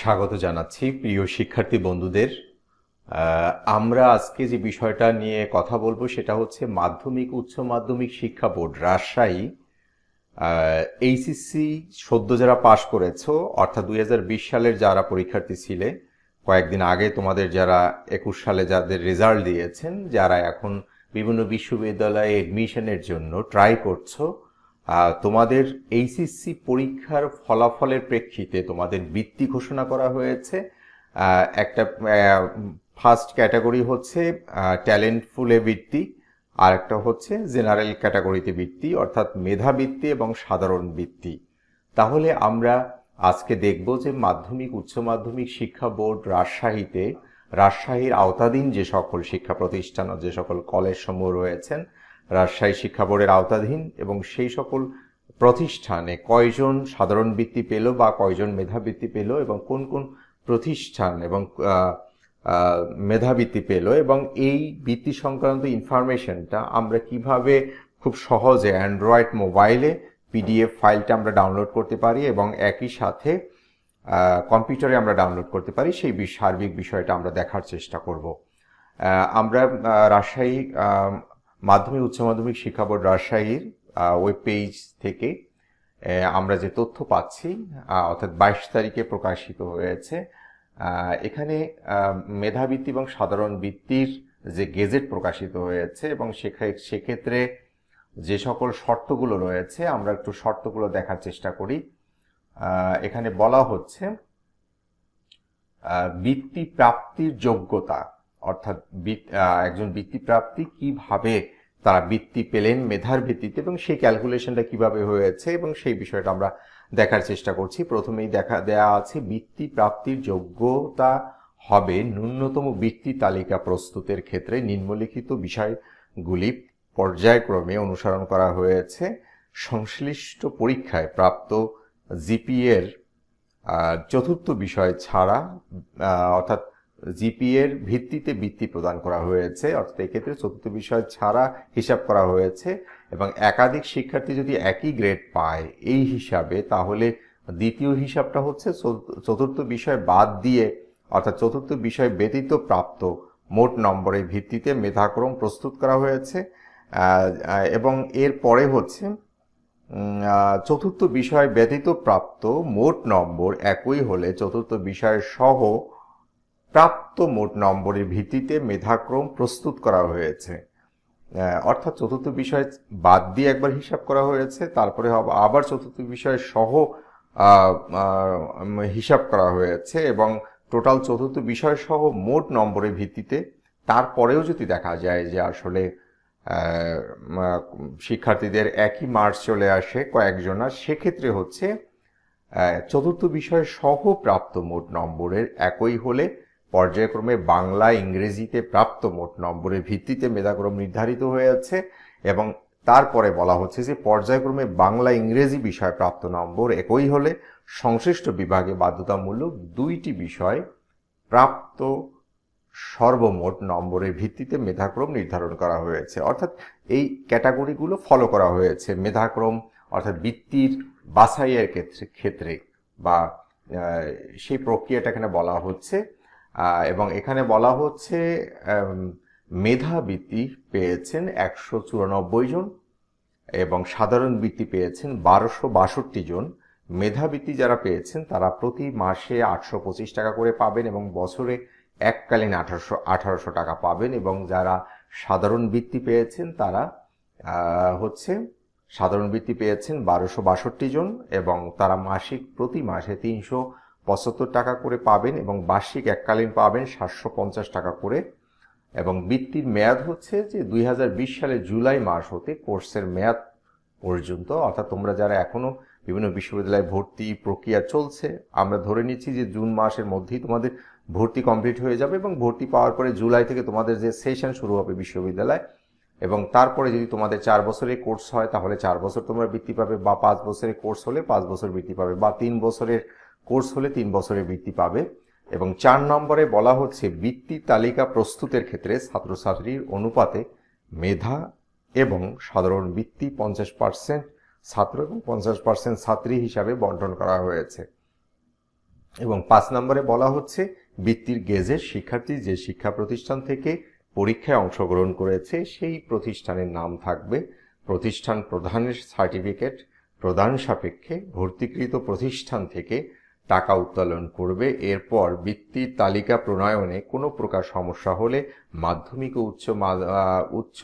স্বাগত জানাচ্ছি প্রিয় শিক্ষার্থী বন্ধুদের আমরা আজকে যে বিষয়টা নিয়ে কথা বলবো সেটা হচ্ছে মাধ্যমিক উচ্চ মাধ্যমিক শিক্ষা বোর্ড রাজশাহী এইচএসসি সদ্য যারা পাশ করেছ অর্থাৎ দুই সালের যারা পরীক্ষার্থী ছিলে কয়েকদিন আগে তোমাদের যারা একুশ সালে যাদের রেজাল্ট দিয়েছেন যারা এখন বিভিন্ন বিশ্ববিদ্যালয়ে এডমিশনের জন্য ট্রাই করছো তোমাদের এইচএসসি পরীক্ষার ফলাফলের প্রেক্ষিতে তোমাদের বৃত্তি ঘোষণা করা হয়েছে একটা ফার্স্ট ক্যাটাগরি হচ্ছে ট্যালেন্টফুলে বৃত্তি আর একটা হচ্ছে জেনারেল ক্যাটাগরিতে বৃত্তি অর্থাৎ মেধাবৃত্তি এবং সাধারণ বৃত্তি তাহলে আমরা আজকে দেখব যে মাধ্যমিক উচ্চ মাধ্যমিক শিক্ষা বোর্ড রাজশাহীতে রাজশাহীর আওতাধীন যে সকল শিক্ষা প্রতিষ্ঠান ও যে সকল কলেজ সমূহ রয়েছেন রাজশাহী শিক্ষা বোর্ডের আওতাধীন এবং সেই সকল প্রতিষ্ঠানে কয়জন সাধারণ বৃত্তি পেল বা কয়জন মেধাবৃত্তি পেল এবং কোন কোন প্রতিষ্ঠান এবং মেধাবৃত্তি পেল এবং এই বৃত্তি সংক্রান্ত ইনফরমেশনটা আমরা কিভাবে খুব সহজে অ্যান্ড্রয়েড মোবাইলে পিডিএফ ফাইলটা আমরা ডাউনলোড করতে পারি এবং একই সাথে কম্পিউটারে আমরা ডাউনলোড করতে পারি সেই সার্বিক বিষয়টা আমরা দেখার চেষ্টা করব আমরা রাজশাহী মাধ্যমিক উচ্চ মাধ্যমিক শিক্ষা বোর্ড রাজশাহীর ওয়েব পেজ থেকে আমরা যে তথ্য পাচ্ছি অর্থাৎ বাইশ তারিখে প্রকাশিত হয়েছে এখানে মেধাবৃত্তি এবং সাধারণ বৃত্তির যে গেজেট প্রকাশিত হয়েছে এবং সেক্ষেত্রে যে সকল শর্তগুলো রয়েছে আমরা একটু শর্তগুলো দেখার চেষ্টা করি এখানে বলা হচ্ছে বৃত্তি প্রাপ্তির যোগ্যতা অর্থাৎ একজন বৃত্তিপ্রাপ্তি কিভাবে তারা বৃত্তি পেলেন মেধার ভিত্তিতে এবং সেই ক্যালকুলেশনটা কিভাবে হয়েছে এবং সেই বিষয়টা আমরা দেখার চেষ্টা করছি প্রথমেই দেখা দেয়া আছে বৃত্তি প্রাপ্তির যোগ্যতা হবে ন্যূনতম বৃত্তি তালিকা প্রস্তুতের ক্ষেত্রে নিম্নলিখিত বিষয়গুলি পর্যায়ক্রমে অনুসরণ করা হয়েছে সংশ্লিষ্ট পরীক্ষায় প্রাপ্ত জিপিএর চতুর্থ বিষয় ছাড়া অর্থাৎ জিপিএর ভিত্তিতে বৃত্তি প্রদান করা হয়েছে অর্থাৎ এক্ষেত্রে চতুর্থ বিষয় ছাড়া হিসাব করা হয়েছে এবং একাধিক শিক্ষার্থী যদি একই গ্রেড পায় এই হিসাবে তাহলে দ্বিতীয় হিসাবটা হচ্ছে চতুর্থ বিষয় বাদ দিয়ে অর্থাৎ চতুর্থ বিষয় ব্যতীত প্রাপ্ত মোট নম্বরের ভিত্তিতে মেধাক্রম প্রস্তুত করা হয়েছে এবং এর পরে হচ্ছে চতুর্থ বিষয় ব্যতীত প্রাপ্ত মোট নম্বর একই হলে চতুর্থ বিষয় সহ প্রাপ্ত মোট নম্বরের ভিত্তিতে মেধাক্রম প্রস্তুত করা হয়েছে অর্থাৎ চতুর্থ বিষয় বাদ দিয়ে একবার হিসাব করা হয়েছে তারপরে আবার চতুর্থ বিষয় সহ হিসাব করা হয়েছে এবং টোটাল চতুর্থ বিষয় সহ মোট নম্বরের ভিত্তিতে তারপরেও যদি দেখা যায় যে আসলে শিক্ষার্থীদের একই মার্চ চলে আসে কয়েকজনা সেক্ষেত্রে হচ্ছে চতুর্থ বিষয় সহ প্রাপ্ত মোট নম্বরের একই হলে পর্যায়ক্রমে বাংলা ইংরেজিতে প্রাপ্ত মোট নম্বরের ভিত্তিতে মেধাক্রম নির্ধারিত হয়ে যাচ্ছে এবং তারপরে বলা হচ্ছে যে পর্যায়ক্রমে বাংলা ইংরেজি বিষয় প্রাপ্ত নম্বর একই হলে সংশ্লিষ্ট বিভাগে বাধ্যতামূলক দুইটি বিষয় প্রাপ্ত সর্বমোট নম্বরের ভিত্তিতে মেধাক্রম নির্ধারণ করা হয়েছে অর্থাৎ এই ক্যাটাগরিগুলো ফলো করা হয়েছে মেধাক্রম অর্থাৎ বৃত্তির বাছাইয়ের ক্ষেত্রে ক্ষেত্রে বা সেই প্রক্রিয়াটা এখানে বলা হচ্ছে এবং এখানে বলা হচ্ছে মেধাবৃত্তি পেয়েছেন একশো চুরানব্বই জন এবং সাধারণ বৃত্তি পেয়েছেন বারোশো বাষট্টি জন মেধাবৃত্তি যারা পেয়েছেন তারা প্রতি মাসে আটশো পঁচিশ টাকা করে পাবেন এবং বছরে এককালীন আঠারোশো আঠারোশো টাকা পাবেন এবং যারা সাধারণ বৃত্তি পেয়েছেন তারা হচ্ছে সাধারণ বৃত্তি পেয়েছেন বারোশো বাষট্টি জন এবং তারা মাসিক প্রতি মাসে তিনশো পঁচাত্তর টাকা করে পাবেন এবং বার্ষিক এককালীন পাবেন সাতশো পঞ্চাশ টাকা করে এবং বৃত্তির মেয়াদ হচ্ছে যে দুই সালে জুলাই মাস হতে কোর্সের মেয়াদ পর্যন্ত অর্থাৎ তোমরা যারা এখনও বিভিন্ন বিশ্ববিদ্যালয়ে ভর্তি প্রক্রিয়া চলছে আমরা ধরে নিচ্ছি যে জুন মাসের মধ্যেই তোমাদের ভর্তি কমপ্লিট হয়ে যাবে এবং ভর্তি পাওয়ার পরে জুলাই থেকে তোমাদের যে সেশন শুরু হবে বিশ্ববিদ্যালয় এবং তারপরে যদি তোমাদের চার বছরের কোর্স হয় তাহলে চার বছর তোমরা বৃত্তি পাবে বা পাঁচ বছরের কোর্স হলে পাঁচ বছর বৃত্তি পাবে বা তিন বছরের কোর্স হলে তিন বছরের বৃত্তি পাবে এবং চার নম্বরে বলা হচ্ছে বৃত্তি তালিকা প্রস্তুতের ক্ষেত্রে ছাত্রছাত্রীর অনুপাতে মেধা এবং সাধারণ বৃত্তি পঞ্চাশ পার্সেন্ট ছাত্র এবং পঞ্চাশ পার্সেন্ট ছাত্রী হিসাবে বন্টন করা হয়েছে এবং পাঁচ নম্বরে বলা হচ্ছে বৃত্তির গেজে শিক্ষার্থী যে শিক্ষা প্রতিষ্ঠান থেকে পরীক্ষায় অংশগ্রহণ করেছে সেই প্রতিষ্ঠানের নাম থাকবে প্রতিষ্ঠান প্রধানের সার্টিফিকেট প্রদান সাপেক্ষে ভর্তিকৃত প্রতিষ্ঠান থেকে টাকা উত্তোলন করবে এরপর বৃত্তির তালিকা প্রণয়নে কোনো প্রকার সমস্যা হলে মাধ্যমিক ও উচ্চ উচ্চ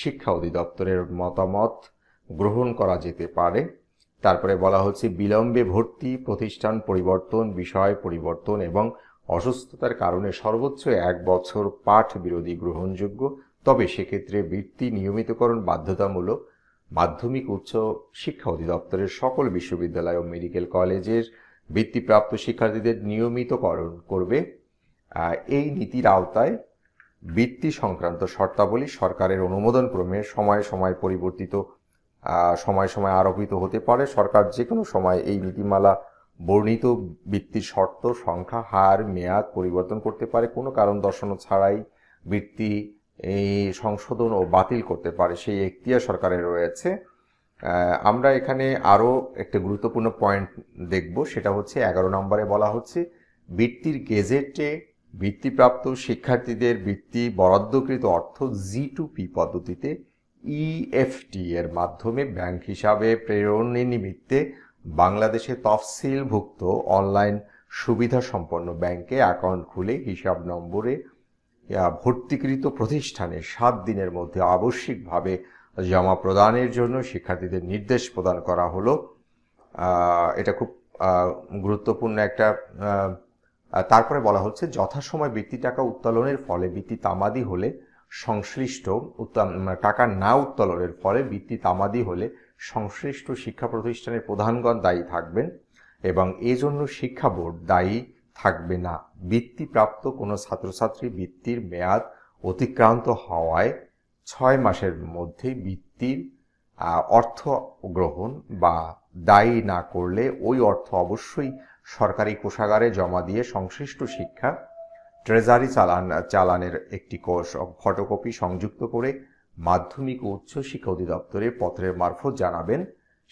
শিক্ষা অধিদপ্তরের মতামত গ্রহণ করা যেতে পারে তারপরে বলা হচ্ছে বিলম্বে ভর্তি প্রতিষ্ঠান পরিবর্তন বিষয় পরিবর্তন এবং অসুস্থতার কারণে সর্বোচ্চ এক বছর পাঠ বিরোধী গ্রহণযোগ্য তবে সেক্ষেত্রে বৃত্তি নিয়মিতকরণ বাধ্যতামূলক মাধ্যমিক উচ্চ শিক্ষা অধিদপ্তরের সকল বিশ্ববিদ্যালয় ও মেডিকেল কলেজের বৃত্তিপ্রাপ্ত শিক্ষার্থীদের নিয়মিতকরণ করবে এই নীতির আওতায় বৃত্তি সংক্রান্ত শর্তাবলী সরকারের অনুমোদন ক্রমে সময়ে সময়ে পরিবর্তিত সময় সময় আরোপিত হতে পারে সরকার যে কোনো সময় এই নীতিমালা বর্ণিত বৃত্তির শর্ত সংখ্যা হার মেয়াদ পরিবর্তন করতে পারে কোনো কারণ দর্শানো ছাড়াই বৃত্তি সংশোধন ও বাতিল করতে পারে সেই একটিয়া সরকারের রয়েছে আমরা এখানে আরও একটা গুরুত্বপূর্ণ পয়েন্ট দেখব সেটা হচ্ছে এগারো নম্বরে বলা হচ্ছে বৃত্তির গেজেটে বৃত্তিপ্রাপ্ত শিক্ষার্থীদের বৃত্তি বরাদ্দকৃত অর্থ জি টু পি পদ্ধতিতে ইএফটি e এর মাধ্যমে ব্যাংক হিসাবে প্রেরণের নিমিত্তে বাংলাদেশে তফসিলভুক্ত অনলাইন সুবিধা সম্পন্ন ব্যাংকে অ্যাকাউন্ট খুলে হিসাব নম্বরে ভর্তিকৃত প্রতিষ্ঠানে সাত দিনের মধ্যে আবশ্যিকভাবে জমা প্রদানের জন্য শিক্ষার্থীদের নির্দেশ প্রদান করা হলো এটা খুব গুরুত্বপূর্ণ একটা তারপরে বলা হচ্ছে যথাসময় বৃত্তি টাকা উত্তোলনের ফলে বৃত্তি তামাদি হলে সংশ্লিষ্ট মানে টাকা না উত্তোলনের ফলে বৃত্তি তামাদি হলে সংশ্লিষ্ট শিক্ষা প্রতিষ্ঠানের প্রধানগণ দায়ী থাকবেন এবং এজন্য শিক্ষা বোর্ড দায়ী থাকবে না বৃত্তিপ্রাপ্ত কোনো ছাত্রছাত্রী বৃত্তির মেয়াদ অতিক্রান্ত হওয়ায় ছয় মাসের মধ্যে বৃত্তির অর্থ গ্রহণ বা দায়ী না করলে ওই অর্থ অবশ্যই সরকারি কোষাগারে জমা দিয়ে সংশ্লিষ্ট শিক্ষা ট্রেজারি চালান চালানের একটি কোষ ফটোকপি সংযুক্ত করে মাধ্যমিক ও উচ্চ শিক্ষা অধিদপ্তরে পত্রের মারফত জানাবেন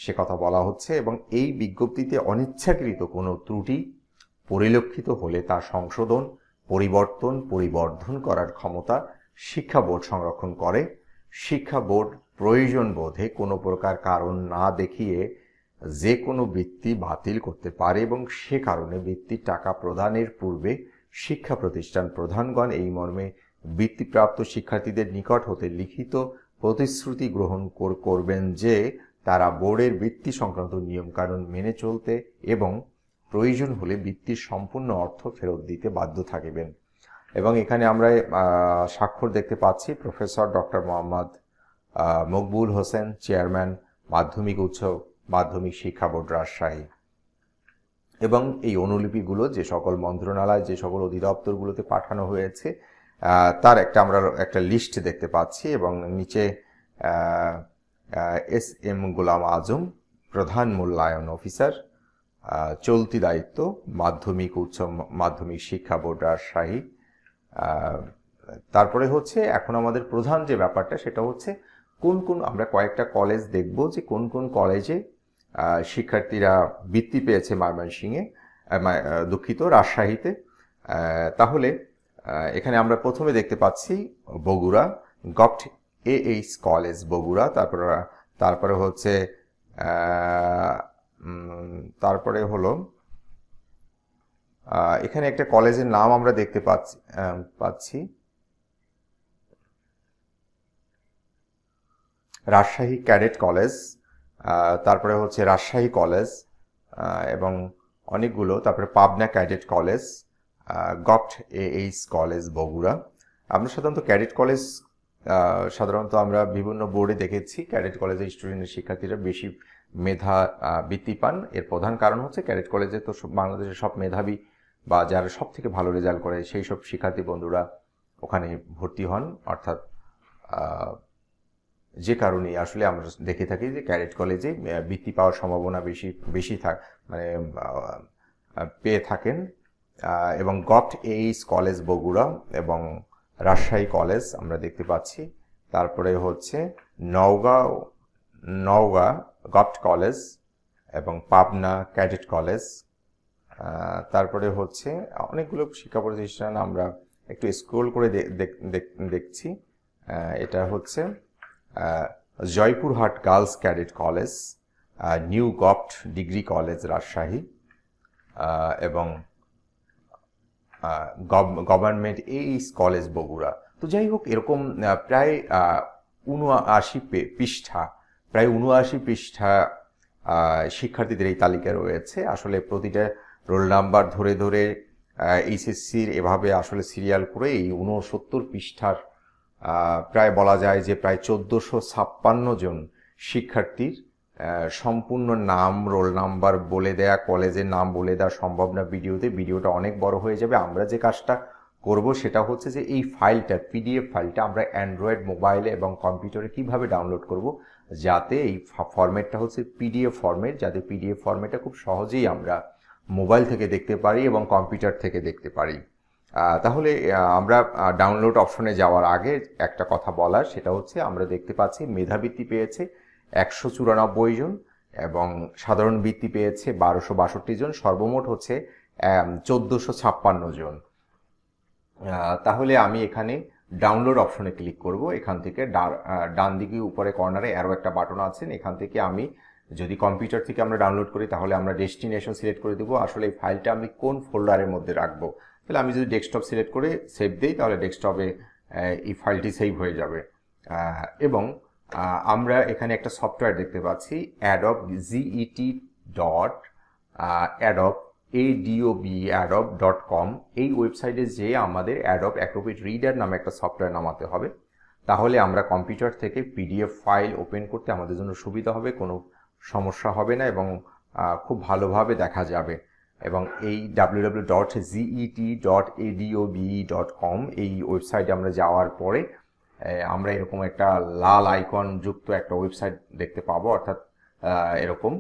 সে কথা বলা হচ্ছে এবং এই বিজ্ঞপ্তিতে অনিচ্ছাকৃত কোনো ত্রুটি পরিলক্ষিত হলে তা সংশোধন পরিবর্তন পরিবর্ধন করার ক্ষমতা শিক্ষা বোর্ড সংরক্ষণ করে শিক্ষা বোর্ড প্রয়োজন বোধে কোনো প্রকার কারণ না দেখিয়ে যে কোনো বৃত্তি বাতিল করতে পারে এবং সে কারণে বৃত্তির টাকা প্রদানের পূর্বে শিক্ষা প্রতিষ্ঠান প্রধানগণ এই মর্মে বৃত্তিপ্রাপ্ত শিক্ষার্থীদের নিকট হতে লিখিত প্রতিশ্রুতি গ্রহণ করবেন যে তারা বোর্ডের বৃত্তি সংক্রান্ত নিয়মকানুন মেনে চলতে এবং প্রয়োজন হলে বৃত্তির সম্পূর্ণ অর্থ ফেরত দিতে বাধ্য থাকবেন এবং এখানে আমরা স্বাক্ষর দেখতে পাচ্ছি professor doctor Mohammad Maqbul Hossain chairman মাধ্যমিক উচ্চ মাধ্যমিক শিক্ষা বোর্ড রাজশাহী এবং এই অনুলিপিগুলো যে সকল মন্ত্রণালয় যে সকল অধিদপ্তরগুলোতে পাঠানো হয়েছে তার একটা আমরা একটা লিস্ট দেখতে পাচ্ছি এবং নিচে এস এম গোলাম আজম প্রধান মূল্যায়ন অফিসার চলতি দায়িত্ব মাধ্যমিক উচ্চ মাধ্যমিক শিক্ষা বোর্ড রাজশাহী তারপরে হচ্ছে এখন আমাদের প্রধান যে ব্যাপারটা সেটা হচ্ছে কোন কোন আমরা কয়েকটা কলেজ দেখব যে কোন কোন কলেজে শিক্ষার্থীরা বৃত্তি পেয়েছে ময়মনসিংহে দুঃখিত রাজশাহীতে তাহলে এখানে আমরা প্রথমে দেখতে পাচ্ছি Bogura government A H college Bogura তারপরে তারপরে হচ্ছে তারপরে হলো এখানে একটা কলেজের নাম আমরা দেখতে পাচ্ছি পাচ্ছি রাজশাহী ক্যাডেট কলেজ তারপরে হচ্ছে রাজশাহী কলেজ এবং অনেকগুলো তারপরে Pabna cadet college A H college Bogura আমরা সাধারণত ক্যাডেট কলেজ সাধারণত আমরা বিভিন্ন বোর্ডে দেখেছি ক্যাডেট কলেজের স্টুডেন্টের শিক্ষার্থীরা বেশি মেধা বৃত্তি পান এর প্রধান কারণ হচ্ছে ক্যাডেট কলেজে তো বাংলাদেশের সব মেধাবী বা যারা সব থেকে ভালো রেজাল্ট করে সেই সব শিক্ষার্থী বন্ধুরা ওখানে ভর্তি হন অর্থাৎ যে কারণে আসলে আমরা দেখে থাকি যে ক্যারেট কলেজে বৃত্তি পাওয়ার সম্ভাবনা বেশি বেশি থাক মানে পেয়ে থাকেন এবং গট এইচ কলেজ বগুড়া এবং রাজশাহী কলেজ আমরা দেখতে পাচ্ছি তারপরে হচ্ছে নওগাঁ নওগাঁ গট কলেজ এবং পাবনা ক্যাডেট কলেজ তারপরে হচ্ছে অনেকগুলো শিক্ষা প্রতিষ্ঠান আমরা একটু স্ক্রোল করে দেখছি এটা হচ্ছে Joypurhat girls cadet college new government degree college Rajshahi এবং গভর্নমেন্ট এইস কলেজ বগুড়া তো যাই হোক এরকম প্রায় উনআশি পৃষ্ঠা প্রায় উনআশি পৃষ্ঠা শিক্ষার্থীদের এই তালিকা রয়েছে আসলে প্রতিটা রোল নাম্বার ধরে ধরে এইচএসসির এভাবে আসলে সিরিয়াল করে এই ঊনসত্তর পৃষ্ঠার প্রায় বলা যায় যে প্রায় চোদ্দোশো ছাপ্পান্ন জন শিক্ষার্থীর সম্পূর্ণ নাম রোল নাম্বার বলে দেয়া কলেজের নাম বলে দেওয়া সম্ভব না ভিডিওতে ভিডিওটা অনেক বড় হয়ে যাবে আমরা যে কাজটা করব সেটা হচ্ছে যে এই ফাইলটা পিডিএফ ফাইলটা আমরা অ্যান্ড্রয়েড মোবাইলে এবং কম্পিউটারে কিভাবে ডাউনলোড করব যাতে এই ফরম্যাটটা হচ্ছে পিডিএফ ফরম্যাট যাতে পিডিএফ ফরম্যাটটা খুব সহজেই আমরা মোবাইল থেকে দেখতে পারি এবং কম্পিউটার থেকে দেখতে পারি তাহলে আমরা ডাউনলোড অপশনে যাওয়ার আগে একটা কথা বলার সেটা হচ্ছে আমরা দেখতে পাচ্ছি মেধাবৃত্তি পেয়েছে একশো চুরানব্বই জন এবং সাধারণ বৃত্তি পেয়েছে বারোশো বাষট্টি জন সর্বমোট হচ্ছে চোদ্দোশো ছাপ্পান্ন জন তাহলে আমি এখানে ডাউনলোড অপশনে ক্লিক করব এখান থেকে ডান দিকে উপরে কর্নারে আরও একটা বাটন আছেন এখান থেকে আমি যদি কম্পিউটার থেকে আমরা ডাউনলোড করি তাহলে আমরা ডেস্টিনেশন সিলেক্ট করে দেবো আসলে এই ফাইলটা আমি কোন ফোল্ডারের মধ্যে রাখবো তাহলে আমি যদি ডেস্কটপ সিলেক্ট করে সেভ দিই তাহলে ডেস্কটপে এই ফাইলটি সেভ হয়ে যাবে এবং আমরা এখানে একটা সফটওয়্যার দেখতে পাচ্ছি Adobe GET dot Adobe ADOB Adobe dot com এই ওয়েবসাইটে যে আমাদের অ্যাডব অ্যাক্রোপিট রিডার নামে একটা সফটওয়্যার নামাতে হবে তাহলে আমরা কম্পিউটার থেকে পিডিএফ ফাইল ওপেন করতে আমাদের জন্য সুবিধা হবে কোনো সমস্যা হবে না এবং খুব ভালোভাবে দেখা যাবে এবং এই W W dot GET dot ADO dot com এই ওয়েবসাইটে আমরা যাওয়ার পরে আমরা এরকম একটা লাল আইকন যুক্ত একটা ওয়েবসাইট দেখতে পাবো অর্থাৎ এরকম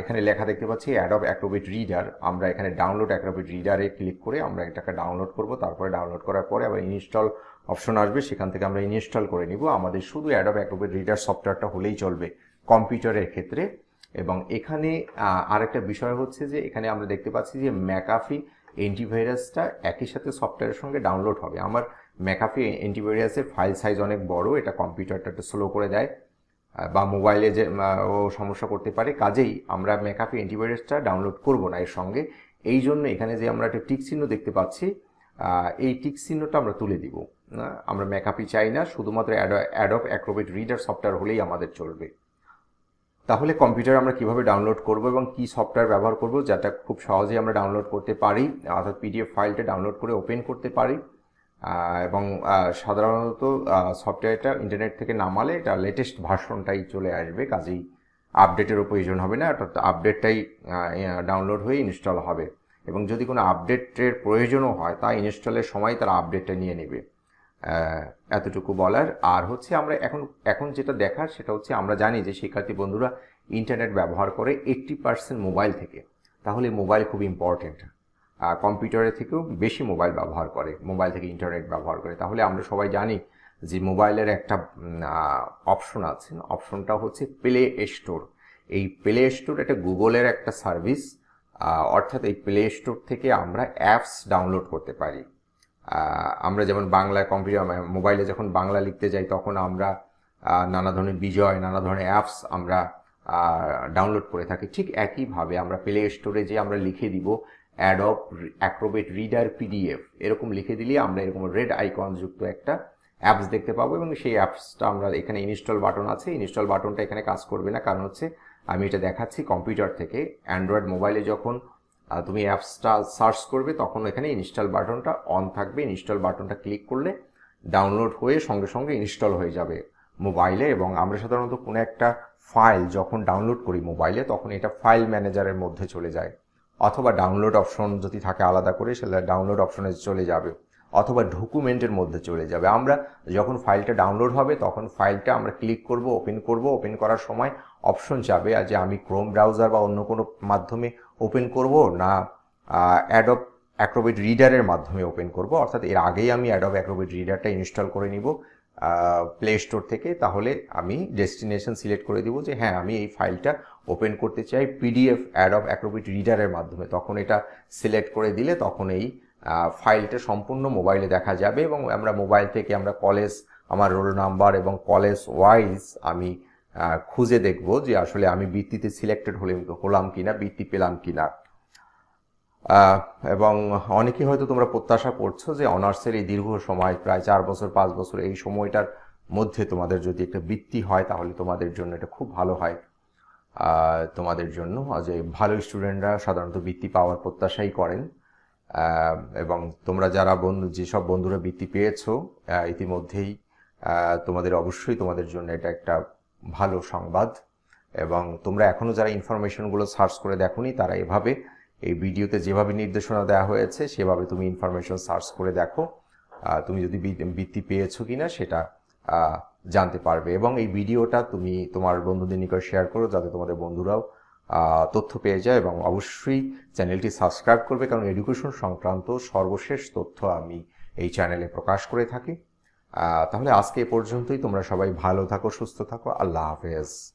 এখানে লেখা দেখতে পাচ্ছি অ্যাডব অ্যাক্রোবেট রিডার আমরা এখানে ডাউনলোড অ্যাক্রোবিট রিডারে ক্লিক করে আমরা এটাকে ডাউনলোড করব তারপরে ডাউনলোড করার পরে আবার ইনস্টল অপশন আসবে সেখান থেকে আমরা ইনস্টল করে নিব আমাদের শুধু অ্যাডব অ্যাক্রোবেট রিডার সফটওয়্যারটা হলেই চলবে কম্পিউটারের ক্ষেত্রে এবং এখানে আরেকটা বিষয় হচ্ছে যে এখানে আমরা দেখতে পাচ্ছি যে ম্যাকাফি অ্যান্টিভাইরাসটা একই সাথে সফটওয়্যারের সঙ্গে ডাউনলোড হবে আমার ম্যাকাফি অ্যান্টিভাইরাসের ফাইল সাইজ অনেক বড় এটা কম্পিউটারটা একটু স্লো করে দেয় বা মোবাইলে যে ও সমস্যা করতে পারে কাজেই আমরা ম্যাকাফি অ্যান্টিভাইরাসটা ডাউনলোড করব না এর সঙ্গে এই জন্য এখানে যে আমরা একটা টিক চিহ্ন দেখতে পাচ্ছি এই টিক চিহ্নটা আমরা তুলে দিব আমরা ম্যাকাপি চাই না শুধুমাত্র অ্যাডপ অ্যাক্রোবেট রিডার সফটওয়্যার হলেই আমাদের চলবে তাহলে কম্পিউটার আমরা কিভাবে ডাউনলোড করব এবং কি সফটওয়্যার ব্যবহার করব যেটা খুব সহজেই আমরা ডাউনলোড করতে পারি অর্থাৎ পিডিএফ ফাইলটা ডাউনলোড করে ওপেন করতে পারি এবং সাধারণত সফটওয়্যারটা ইন্টারনেট থেকে নামালে এটা লেটেস্ট ভার্সনটাই চলে আসবে কাজেই আপডেটেরও প্রয়োজন হবে না অর্থাৎ আপডেটটাই ডাউনলোড হয়ে ইনস্টল হবে এবং যদি কোনো আপডেটের প্রয়োজনও হয় তা ইনস্টলের সময় তারা আপডেটটা নিয়ে নেবে এতটুকু বলার আর হচ্ছে আমরা এখন এখন যেটা দেখার সেটা হচ্ছে আমরা জানি যে শিক্ষার্থী বন্ধুরা ইন্টারনেট ব্যবহার করে এইট্টি পার্সেন্ট মোবাইল থেকে তাহলে মোবাইল খুব ইম্পর্টেন্ট কম্পিউটারের থেকেও বেশি মোবাইল ব্যবহার করে মোবাইল থেকে ইন্টারনেট ব্যবহার করে তাহলে আমরা সবাই জানি যে মোবাইলের একটা অপশন আছে অপশনটা হচ্ছে প্লে স্টোর এই প্লে স্টোর এটা গুগলের একটা সার্ভিস অর্থাৎ এই প্লে স্টোর থেকে আমরা অ্যাপস ডাউনলোড করতে পারি আমরা যেমন বাংলায় কম্পিউটার মোবাইলে যখন বাংলা লিখতে যাই তখন আমরা নানা ধরনের বিজয় নানা ধরনের অ্যাপস আমরা ডাউনলোড করে থাকি ঠিক একইভাবে আমরা প্লে স্টোরে যে আমরা লিখে দিব অ্যাডপ অ্যাক্রোবেট রিডার পিডিএফ এরকম লিখে দিলে আমরা এরকম রেড আইকন যুক্ত একটা অ্যাপস দেখতে পাবো এবং সেই অ্যাপসটা আমরা এখানে ইনস্টল বাটন আছে ইনস্টল বাটনটা এখানে কাজ করবে না কারণ হচ্ছে আমি এটা দেখাচ্ছি কম্পিউটার থেকে অ্যান্ড্রয়েড মোবাইলে যখন তুমি অ্যাপসটা সার্চ করবে তখন এখানে ইনস্টল বাটনটা অন থাকবে ইনস্টল বাটনটা ক্লিক করলে ডাউনলোড হয়ে সঙ্গে সঙ্গে ইনস্টল হয়ে যাবে মোবাইলে এবং আমরা সাধারণত কোনো একটা ফাইল যখন ডাউনলোড করি মোবাইলে তখন এটা ফাইল ম্যানেজারের মধ্যে চলে যায় অথবা ডাউনলোড অপশন যদি থাকে আলাদা করে সেটা ডাউনলোড অপশনে চলে যাবে অথবা ডকুমেন্টের মধ্যে চলে যাবে আমরা যখন ফাইলটা ডাউনলোড হবে তখন ফাইলটা আমরা ক্লিক করব ওপেন করব ওপেন করার সময় অপশন যাবে আর যে আমি ক্রোম ব্রাউজার বা অন্য কোনো মাধ্যমে ওপেন করব না অ্যাডব অ্যাক্রোবেট রিডারের মাধ্যমে ওপেন করব অর্থাৎ এর আগেই আমি অ্যাডব অ্যাক্রোবেট রিডারটা ইনস্টল করে নিব প্লে স্টোর থেকে তাহলে আমি ডেস্টিনেশন সিলেক্ট করে দিব যে হ্যাঁ আমি এই ফাইলটা ওপেন করতে চাই পিডিএফ অ্যাড অফ অ্যাক্রোবিট রিডারের মাধ্যমে তখন এটা সিলেক্ট করে দিলে তখন এই ফাইলটা সম্পূর্ণ মোবাইলে দেখা যাবে এবং আমরা মোবাইল থেকে আমরা কলেজ আমার রোল নাম্বার এবং কলেজ ওয়াইজ আমি খুঁজে দেখব যে আসলে আমি বৃত্তিতে সিলেক্টেড হলে হলাম কিনা বৃত্তি পেলাম কিনা এবং অনেকে হয়তো তোমরা প্রত্যাশা করছো যে অনার্সের এই দীর্ঘ সময় প্রায় চার বছর পাঁচ বছর এই সময়টার মধ্যে তোমাদের যদি একটা বৃত্তি হয় তাহলে তোমাদের জন্য এটা খুব ভালো হয় তোমাদের জন্য যে ভালো স্টুডেন্টরা সাধারণত বৃত্তি পাওয়ার প্রত্যাশাই করেন এবং তোমরা যারা বন্ধু যেসব বন্ধুরা বৃত্তি পেয়েছো ইতিমধ্যেই তোমাদের অবশ্যই তোমাদের জন্য এটা একটা ভালো সংবাদ এবং তোমরা এখনও যারা ইনফরমেশনগুলো সার্চ করে দেখোনি তারা এভাবে এই ভিডিওতে যেভাবে নির্দেশনা দেওয়া হয়েছে সেভাবে তুমি ইনফরমেশন সার্চ করে দেখো তুমি যদি বৃত্তি পেয়েছো কিনা সেটা জানতে পারবে এবং এই ভিডিওটা তুমি তোমার বন্ধুদের নিকট শেয়ার করো যাতে তোমাদের বন্ধুরাও তথ্য পেয়ে যায় এবং অবশ্যই চ্যানেলটি সাবস্ক্রাইব করবে কারণ এডুকেশন সংক্রান্ত সর্বশেষ তথ্য আমি এই চ্যানেলে প্রকাশ করে থাকি তাহলে আজকে এ পর্যন্তই তোমরা সবাই ভালো থাকো সুস্থ থাকো আল্লাহ হাফেজ